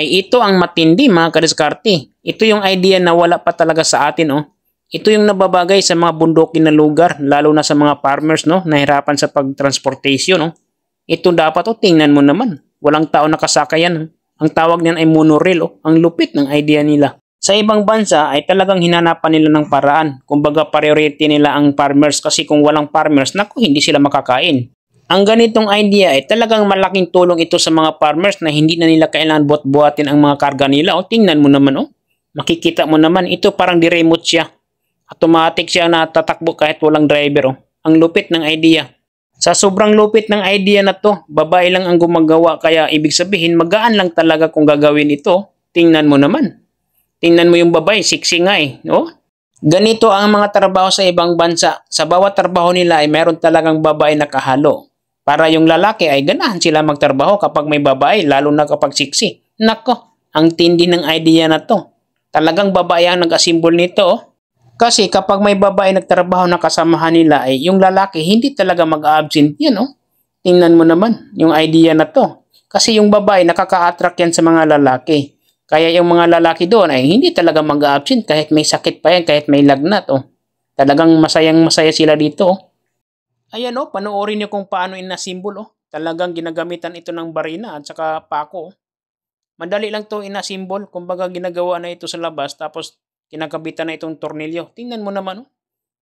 ay ito ang matindi mga kadiskarte. Ito yung idea na wala pa talaga sa atin oh. Ito yung nababagay sa mga bundokin na lugar lalo na sa mga farmers no nahirapan sa pagtransportation no. Oh. Ito dapat oh tingnan mo naman. Walang tao nakasakayan. Oh. Ang tawag niyan ay monorail oh. Ang lupit ng idea nila. Sa ibang bansa ay talagang hinanapan nila ng paraan. Kumbaga priority nila ang farmers kasi kung walang farmers, naku, hindi sila makakain. Ang ganitong idea ay talagang malaking tulong ito sa mga farmers na hindi na nila kailangan buhat-buhatin ang mga karga nila. O tingnan mo naman o. Oh. Makikita mo naman, ito parang diremote siya. Automatic siya na tatakbo kahit walang driver o. Oh. Ang lupit ng idea. Sa sobrang lupit ng idea na to, babae lang ang gumagawa kaya ibig sabihin magaan lang talaga kung gagawin ito. Tingnan mo naman. Tingnan mo yung babae, siksi nga eh. O, Ganito ang mga trabaho sa ibang bansa. Sa bawat trabaho nila ay meron talagang babae na kahalo. Para yung lalaki ay ganahan sila magtrabaho kapag may babae, lalo na kapag siksi. Nako, ang tindi ng idea na to. Talagang babae ang nag-asimbol nito oh. Kasi kapag may babae nagtrabaho na kasamahan nila ay eh, yung lalaki hindi talaga mag-absent yan oh. Tingnan mo naman yung idea na to. Kasi yung babae nakaka-attract yan sa mga lalaki. Kaya yung mga lalaki doon ay hindi talaga mag-absent kahit may sakit pa yan, kahit may lagnat. Oh. Talagang masayang masaya sila dito. Oh. Ayan o, oh, panoorin niyo kung paano inassemble o. Oh. Talagang ginagamitan ito ng barina at saka pako o. Oh. Madali lang to inassemble. Kumbaga ginagawa na ito sa labas tapos kinakabitan na itong tornilyo. Tingnan mo naman o. Oh.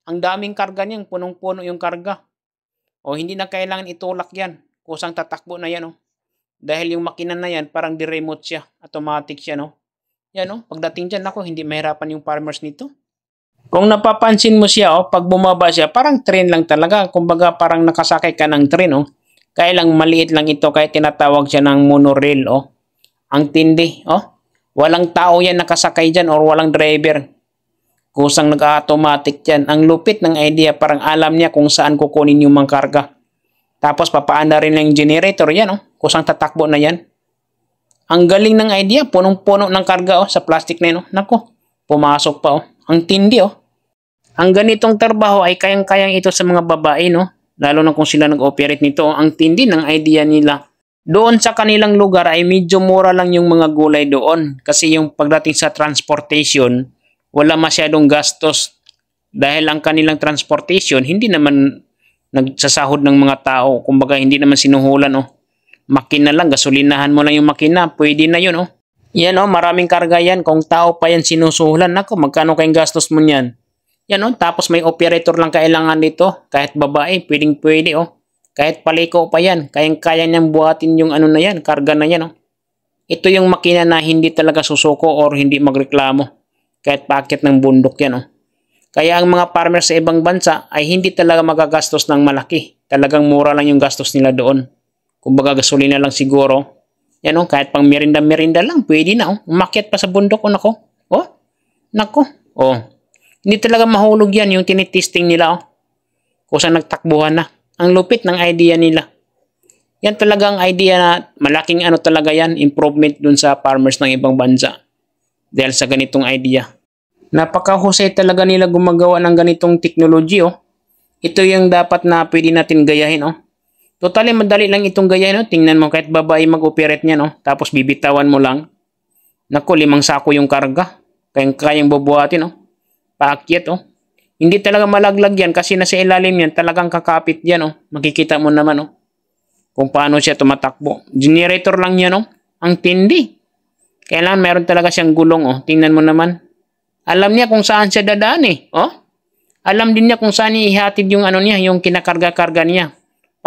Ang daming karga niyan, punong-puno yung karga. O oh, hindi na kailangan itulak yan. Kusang tatakbo na yan o. Oh. Dahil yung makina na yan, parang di-remote siya. Automatic siya no. Yan o. Oh. Pagdating dyan, ako, hindi mahirapan yung farmers nito. Kung napapansin mo siya, oh, pag bumaba siya, parang train lang talaga. Kumbaga parang nakasakay ka ng train. Oh. Kaya lang maliit lang ito kaya tinatawag siya ng monorail. Oh. Ang tindi. Oh. Walang tao yan nakasakay dyan or walang driver. Kusang nag-automatic yan. Ang lupit ng idea, parang alam niya kung saan kukunin yung mga karga. Tapos papaana rin ng generator yan. Oh. Kusang tatakbo na yan. Ang galing ng idea, punong-puno ng karga oh, sa plastic na yun. Oh. Nako, pumasok pa. Oh. Ang tindi oh. Ang ganitong trabaho ay kayang-kayang ito sa mga babae no. Lalo na kung sila nag-operate nito. Ang tindi ng idea nila. Doon sa kanilang lugar ay medyo mura lang yung mga gulay doon. Kasi yung pagdating sa transportation, wala masyadong gastos. Dahil ang kanilang transportation, hindi naman nagsasahod ng mga tao. Kumbaga hindi naman sinuhulan oh. Makina lang, gasolinahan mo lang yung makina, pwede na yun oh. Yan o, oh, maraming karga yan. Kung tao pa yan sinusuhulan, nako, magkano kayong gastos mo niyan? Yan o, oh, tapos may operator lang kailangan dito. Kahit babae, pwedeng pwede o. Oh. Kahit paliko pa yan, kayang-kaya niyang buhatin yung ano na yan, karga na yan o. Ito yung makina na hindi talaga susuko or hindi magreklamo. Kahit paakit ng bundok yan o. Kaya ang mga farmers sa ibang bansa ay hindi talaga magagastos ng malaki. Talagang mura lang yung gastos nila doon. Kumbaga gasolina lang siguro yan o, oh, kahit pang merinda-merinda lang, pwede na o. Oh. Umakyat pa sa bundok o oh, nako. O, nako. O, hindi talaga mahulog yan yung tinitesting nila o. Kung saan nagtakbuhan na. Ang lupit ng idea nila. Yan talaga ang idea na malaking ano talaga yan, improvement dun sa farmers ng ibang bansa. Dahil sa ganitong idea. napaka Napakahusay talaga nila gumagawa ng ganitong teknology Ito yung dapat na pwede natin gayahin o. Totally madali lang itong gaya no. Tingnan mo kahit babae mag-operate niya no. Tapos bibitawan mo lang. Nako limang sako yung karga. Kayang kayang bubuhatin no. Paakyat oh. Hindi talaga malaglag yan kasi nasa ilalim yan talagang kakapit yan oh. Makikita mo naman oh. Kung paano siya tumatakbo. Generator lang yan oh. Ang tindi. Kailangan meron talaga siyang gulong oh. Tingnan mo naman. Alam niya kung saan siya dadaan eh. Oh? Alam din niya kung saan ihatid yung ano niya, yung kinakarga-karga niya.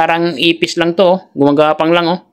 Parang ipis lang to. Oh. Gumagapang lang oh.